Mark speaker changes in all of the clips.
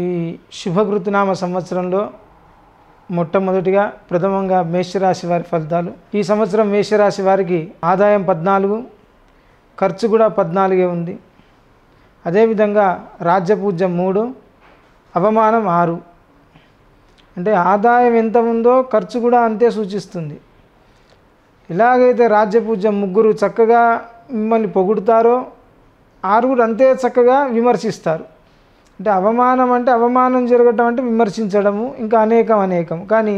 Speaker 1: ఈ శుభకృతునామ సంవత్సరంలో మొట్టమొదటిగా ప్రథమంగా మేషరాశి వారి ఫలితాలు ఈ సంవత్సరం మేషరాశి వారికి ఆదాయం పద్నాలుగు ఖర్చు కూడా పద్నాలుగే ఉంది అదేవిధంగా రాజ్యపూజ్యం మూడు అవమానం ఆరు అంటే ఆదాయం ఎంత ఉందో ఖర్చు కూడా అంతే సూచిస్తుంది ఎలాగైతే రాజ్యపూజ్యం ముగ్గురు చక్కగా మిమ్మల్ని పొగుడుతారో ఆరుగురు అంతే చక్కగా విమర్శిస్తారు అంటే అవమానం అంటే అవమానం జరగటం అంటే విమర్శించడము ఇంకా అనేకం అనేకం కానీ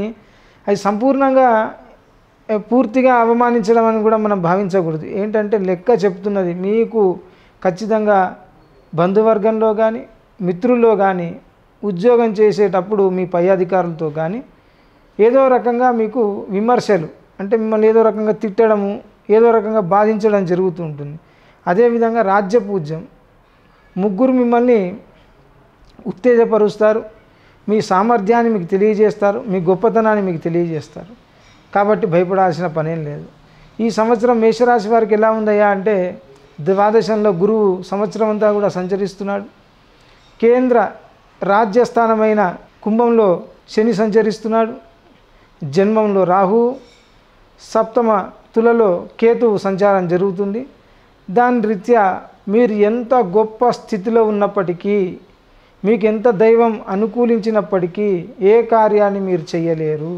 Speaker 1: అది సంపూర్ణంగా పూర్తిగా అవమానించడం అని కూడా మనం భావించకూడదు ఏంటంటే లెక్క చెప్తున్నది మీకు ఖచ్చితంగా బంధువర్గంలో కానీ మిత్రుల్లో కానీ ఉద్యోగం చేసేటప్పుడు మీ పై అధికారులతో కానీ ఏదో రకంగా మీకు విమర్శలు అంటే మిమ్మల్ని ఏదో రకంగా తిట్టడము ఏదో రకంగా బాధించడం జరుగుతూ ఉంటుంది అదేవిధంగా రాజ్య పూజ్యం ముగ్గురు మిమ్మల్ని ఉత్తేజపరుస్తారు మీ సామర్థ్యాన్ని మీకు తెలియజేస్తారు మీ గొప్పతనాన్ని మీకు తెలియజేస్తారు కాబట్టి భయపడాల్సిన పనేం లేదు ఈ సంవత్సరం మేషరాశి వారికి ఎలా ఉందయ్యా అంటే ద్వాదశంలో గురువు సంవత్సరం అంతా కూడా సంచరిస్తున్నాడు కేంద్ర రాజ్యస్థానమైన కుంభంలో శని సంచరిస్తున్నాడు జన్మంలో రాహు సప్తమ తులలో కేతువు సంచారం జరుగుతుంది దాని రీత్యా మీరు ఎంత గొప్ప స్థితిలో ఉన్నప్పటికీ మీకు ఎంత దైవం అనుకూలించినప్పటికీ ఏ కార్యాన్ని మీరు చేయలేరు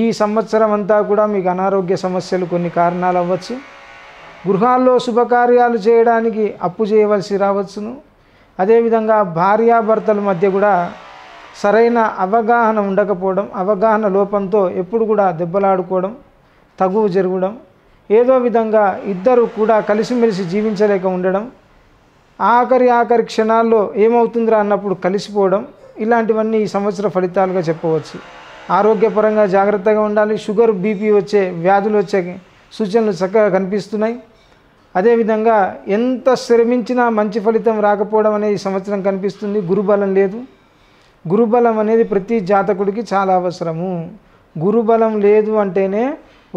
Speaker 1: ఈ సంవత్సరం అంతా కూడా మీకు అనారోగ్య సమస్యలు కొన్ని కారణాలు అవ్వచ్చు గృహాల్లో శుభకార్యాలు చేయడానికి అప్పు చేయవలసి రావచ్చును అదేవిధంగా భార్యాభర్తల మధ్య కూడా సరైన అవగాహన ఉండకపోవడం అవగాహన లోపంతో ఎప్పుడు కూడా దెబ్బలాడుకోవడం తగువు జరగడం ఏదో విధంగా ఇద్దరు కూడా కలిసిమెలిసి జీవించలేక ఉండడం ఆఖరి ఆఖరి క్షణాల్లో ఏమవుతుందిరా అన్నప్పుడు కలిసిపోవడం ఇలాంటివన్నీ ఈ సంవత్సర ఫలితాలుగా చెప్పవచ్చు ఆరోగ్యపరంగా జాగ్రత్తగా ఉండాలి షుగర్ బీపీ వచ్చే వ్యాధులు వచ్చే సూచనలు చక్కగా కనిపిస్తున్నాయి అదేవిధంగా ఎంత శ్రమించినా మంచి ఫలితం రాకపోవడం అనేది సంవత్సరం కనిపిస్తుంది గురుబలం లేదు గురుబలం అనేది ప్రతి జాతకుడికి చాలా అవసరము గురుబలం లేదు అంటేనే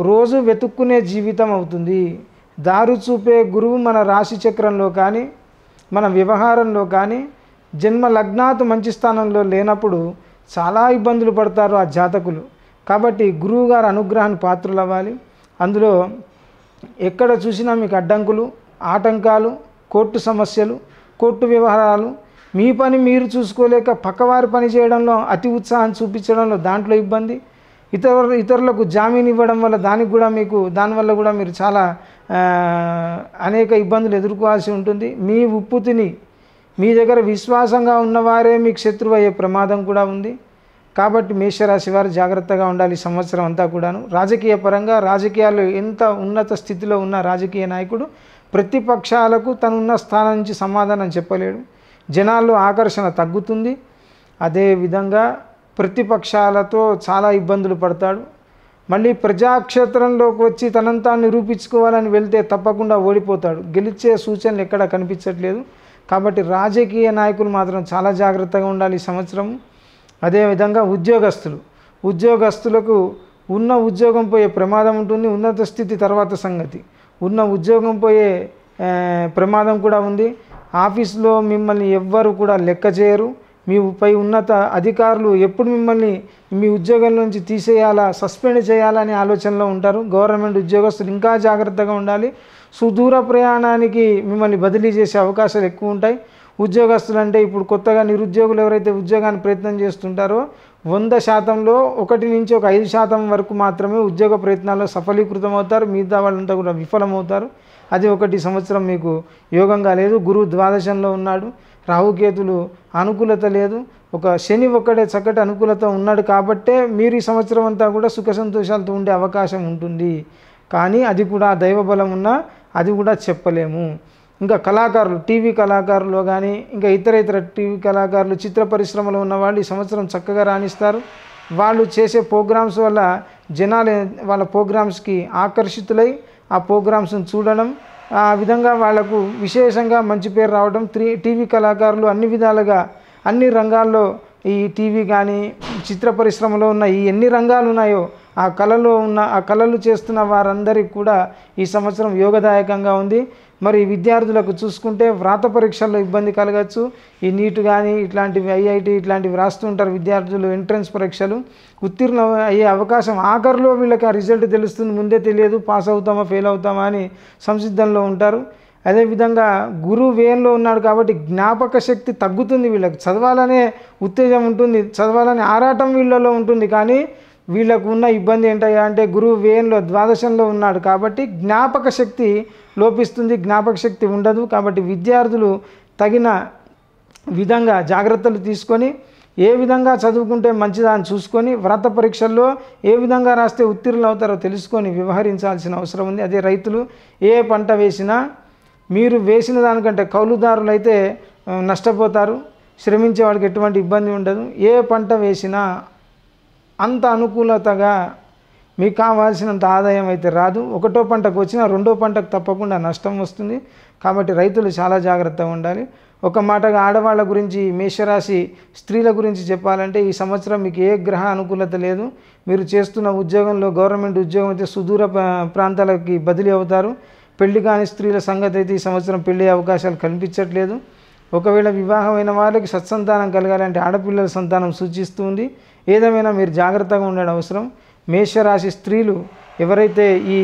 Speaker 1: రోజు వెతుక్కునే జీవితం అవుతుంది దారు చూపే గురువు మన రాశి చక్రంలో కానీ మన వ్యవహారంలో కానీ జన్మ లగ్నాతు మంచి స్థానంలో లేనప్పుడు చాలా ఇబ్బందులు పడతారు ఆ జాతకులు కాబట్టి గురువుగారు అనుగ్రహానికి పాత్రలు అవ్వాలి అందులో ఎక్కడ చూసినా మీకు అడ్డంకులు ఆటంకాలు కోర్టు సమస్యలు కోర్టు వ్యవహారాలు మీ పని మీరు చూసుకోలేక పక్కవారి పని చేయడంలో అతి ఉత్సాహం చూపించడంలో దాంట్లో ఇబ్బంది ఇతర ఇతరులకు జామీన్ ఇవ్వడం వల్ల దానికి కూడా మీకు దానివల్ల కూడా మీరు చాలా అనేక ఇబ్బందులు ఎదుర్కోవాల్సి ఉంటుంది మీ ఉప్పుతిని మీ దగ్గర విశ్వాసంగా ఉన్నవారే మీకు శత్రువు అయ్యే ప్రమాదం కూడా ఉంది కాబట్టి మేషరాశి వారు జాగ్రత్తగా ఉండాలి ఈ సంవత్సరం అంతా కూడాను రాజకీయ పరంగా రాజకీయాలు ఎంత ఉన్నత స్థితిలో ఉన్న రాజకీయ నాయకుడు ప్రతిపక్షాలకు తనున్న స్థానం నుంచి సమాధానం చెప్పలేడు జనాల్లో ఆకర్షణ తగ్గుతుంది అదేవిధంగా ప్రతిపక్షాలతో చాలా ఇబ్బందులు పడతాడు మళ్ళీ ప్రజాక్షేత్రంలోకి వచ్చి తనంతా నిరూపించుకోవాలని వెళ్తే తప్పకుండా ఓడిపోతాడు గెలిచే సూచనలు ఎక్కడ కనిపించట్లేదు కాబట్టి రాజకీయ నాయకులు మాత్రం చాలా జాగ్రత్తగా ఉండాలి ఈ సంవత్సరం అదేవిధంగా ఉద్యోగస్తులు ఉద్యోగస్తులకు ఉన్న ఉద్యోగం పోయే ప్రమాదం ఉంటుంది ఉన్నత స్థితి తర్వాత సంగతి ఉన్న ఉద్యోగం పోయే ప్రమాదం కూడా ఉంది ఆఫీస్లో మిమ్మల్ని ఎవ్వరు కూడా లెక్క చేయరు మీపై ఉన్నత అధికారులు ఎప్పుడు మిమ్మల్ని మీ ఉద్యోగం నుంచి తీసేయాలా సస్పెండ్ చేయాలా అనే ఆలోచనలో ఉంటారు గవర్నమెంట్ ఉద్యోగస్తులు ఇంకా జాగ్రత్తగా ఉండాలి సుదూర ప్రయాణానికి మిమ్మల్ని బదిలీ చేసే అవకాశాలు ఎక్కువ ఉంటాయి ఉద్యోగస్తులు అంటే ఇప్పుడు కొత్తగా నిరుద్యోగులు ఎవరైతే ఉద్యోగాన్ని ప్రయత్నం చేస్తుంటారో వంద శాతంలో ఒకటి నుంచి ఒక ఐదు శాతం వరకు మాత్రమే ఉద్యోగ ప్రయత్నాల్లో సఫలీకృతం అవుతారు మిగతా వాళ్ళంతా కూడా విఫలమవుతారు అది ఒకటి సంవత్సరం మీకు యోగంగా లేదు గురువు ద్వాదశంలో ఉన్నాడు రాహుకేతులు అనుకూలత లేదు ఒక శని ఒక్కడే చక్కటి అనుకూలత ఉన్నాడు కాబట్టే మీరు ఈ సంవత్సరం అంతా కూడా సుఖ సంతోషాలతో ఉండే అవకాశం ఉంటుంది కానీ అది కూడా దైవబలం ఉన్నా అది కూడా చెప్పలేము ఇంకా కళాకారులు టీవీ కళాకారులు కానీ ఇంకా ఇతర ఇతర టీవీ కళాకారులు చిత్ర పరిశ్రమలో ఉన్న వాళ్ళు ఈ సంవత్సరం చక్కగా రాణిస్తారు వాళ్ళు చేసే ప్రోగ్రామ్స్ వల్ల జనాలు వాళ్ళ ప్రోగ్రామ్స్కి ఆకర్షితులై ఆ ప్రోగ్రామ్స్ని చూడడం ఆ విధంగా వాళ్లకు విశేషంగా మంచి పేరు రావడం త్రీ టీవీ కళాకారులు అన్ని విధాలుగా అన్ని రంగాల్లో ఈ టీవీ కానీ చిత్ర పరిశ్రమలో ఉన్న ఈ ఎన్ని రంగాలు ఉన్నాయో ఆ కళలో ఉన్న ఆ కళలు చేస్తున్న వారందరికీ కూడా ఈ సంవత్సరం యోగదాయకంగా ఉంది మరి విద్యార్థులకు చూసుకుంటే వ్రాత పరీక్షల్లో ఇబ్బంది కలగచ్చు ఈ నీటు కానీ ఇట్లాంటివి ఐఐటి ఇట్లాంటివి ఉంటారు విద్యార్థులు ఎంట్రన్స్ పరీక్షలు ఉత్తీర్ణ అయ్యే అవకాశం ఆఖరిలో వీళ్ళకి ఆ రిజల్ట్ తెలుస్తుంది ముందే తెలియదు పాస్ అవుతామా ఫెయిల్ అవుతామా అని సంసిద్ధంలో ఉంటారు అదేవిధంగా గురువు వేయంలో ఉన్నాడు కాబట్టి జ్ఞాపక శక్తి తగ్గుతుంది వీళ్ళకి చదవాలనే ఉత్తేజం ఉంటుంది చదవాలనే ఆరాటం వీళ్ళలో ఉంటుంది కానీ వీళ్ళకు ఉన్న ఇబ్బంది ఏంటంటే అంటే గురువు వేయంలో ద్వాదశంలో ఉన్నాడు కాబట్టి జ్ఞాపక శక్తి లోపిస్తుంది జ్ఞాపక శక్తి ఉండదు కాబట్టి విద్యార్థులు తగిన విధంగా జాగ్రత్తలు తీసుకొని ఏ విధంగా చదువుకుంటే మంచిదా అని చూసుకొని వ్రత పరీక్షల్లో ఏ విధంగా రాస్తే ఉత్తీర్ణులు అవుతారో తెలుసుకొని వ్యవహరించాల్సిన అవసరం ఉంది అదే రైతులు ఏ పంట వేసినా మీరు వేసిన దానికంటే కౌలుదారులు అయితే నష్టపోతారు శ్రమించే వాడికి ఎటువంటి ఇబ్బంది ఉండదు ఏ పంట వేసినా అంత అనుకూలతగా మీకు కావాల్సినంత ఆదాయం అయితే రాదు ఒకటో పంటకు వచ్చినా రెండో పంటకు తప్పకుండా నష్టం వస్తుంది కాబట్టి రైతులు చాలా జాగ్రత్తగా ఉండాలి ఒక మాటగా ఆడవాళ్ళ గురించి మేషరాశి స్త్రీల గురించి చెప్పాలంటే ఈ సంవత్సరం మీకు ఏ గ్రహ అనుకూలత లేదు మీరు చేస్తున్న ఉద్యోగంలో గవర్నమెంట్ ఉద్యోగం అయితే సుదూర ప్రాంతాలకి బదిలీ అవుతారు పెళ్లి కాని స్త్రీల సంగతి అయితే ఈ సంవత్సరం పెళ్లి అవకాశాలు కనిపించట్లేదు ఒకవేళ వివాహమైన వారికి సత్సంతానం కలగాలంటే ఆడపిల్లల సంతానం సూచిస్తుంది ఏదేమైనా మీరు జాగ్రత్తగా ఉండడం అవసరం మేషరాశి స్త్రీలు ఎవరైతే ఈ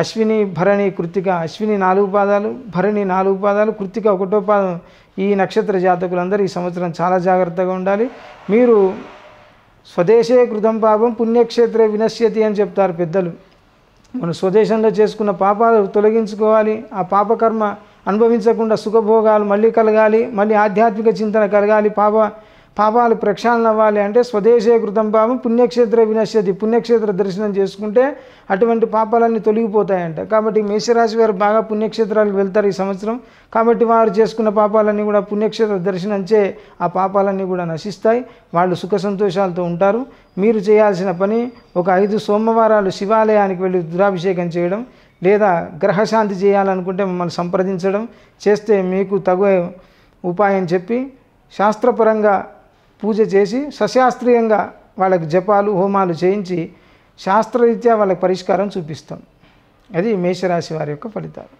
Speaker 1: అశ్విని భరణి కృతిక అశ్విని నాలుగు పాదాలు భరణి నాలుగు పాదాలు కృతిక ఒకటో పాదం ఈ నక్షత్ర జాతకులందరూ ఈ సంవత్సరం చాలా జాగ్రత్తగా ఉండాలి మీరు స్వదేశే కృతం పాపం పుణ్యక్షేత్రే వినశ్యతి అని చెప్తారు పెద్దలు మన స్వదేశంలో చేసుకున్న పాపాలు తొలగించుకోవాలి ఆ పాపకర్మ అనుభవించకుండా సుఖభోగాలు మళ్ళీ కలగాలి మళ్ళీ ఆధ్యాత్మిక చింతన కలగాలి పాప పాపాలు ప్రక్షాళన అవ్వాలి అంటే స్వదేశీయ కృతం పాపం పుణ్యక్షేత్ర వినశ్యతి పుణ్యక్షేత్ర దర్శనం చేసుకుంటే అటువంటి పాపాలన్నీ తొలగిపోతాయంట కాబట్టి మేషరాశి వారు బాగా పుణ్యక్షేత్రాలకు వెళ్తారు ఈ సంవత్సరం కాబట్టి వారు చేసుకున్న పాపాలన్నీ కూడా పుణ్యక్షేత్ర దర్శనంచే ఆ పాపాలన్నీ కూడా నశిస్తాయి వాళ్ళు సుఖ సంతోషాలతో ఉంటారు మీరు చేయాల్సిన పని ఒక ఐదు సోమవారాలు శివాలయానికి వెళ్ళి రుద్రాభిషేకం చేయడం లేదా గ్రహశాంతి చేయాలనుకుంటే మమ్మల్ని సంప్రదించడం చేస్తే మీకు తగు ఉపాయం చెప్పి శాస్త్రపరంగా పూజ చేసి సశాస్త్రీయంగా వాళ్ళకి జపాలు హోమాలు చేయించి శాస్త్రరీత్యా వాళ్ళకి పరిష్కారం చూపిస్తాం అది మేషరాశి వారి యొక్క ఫలితాలు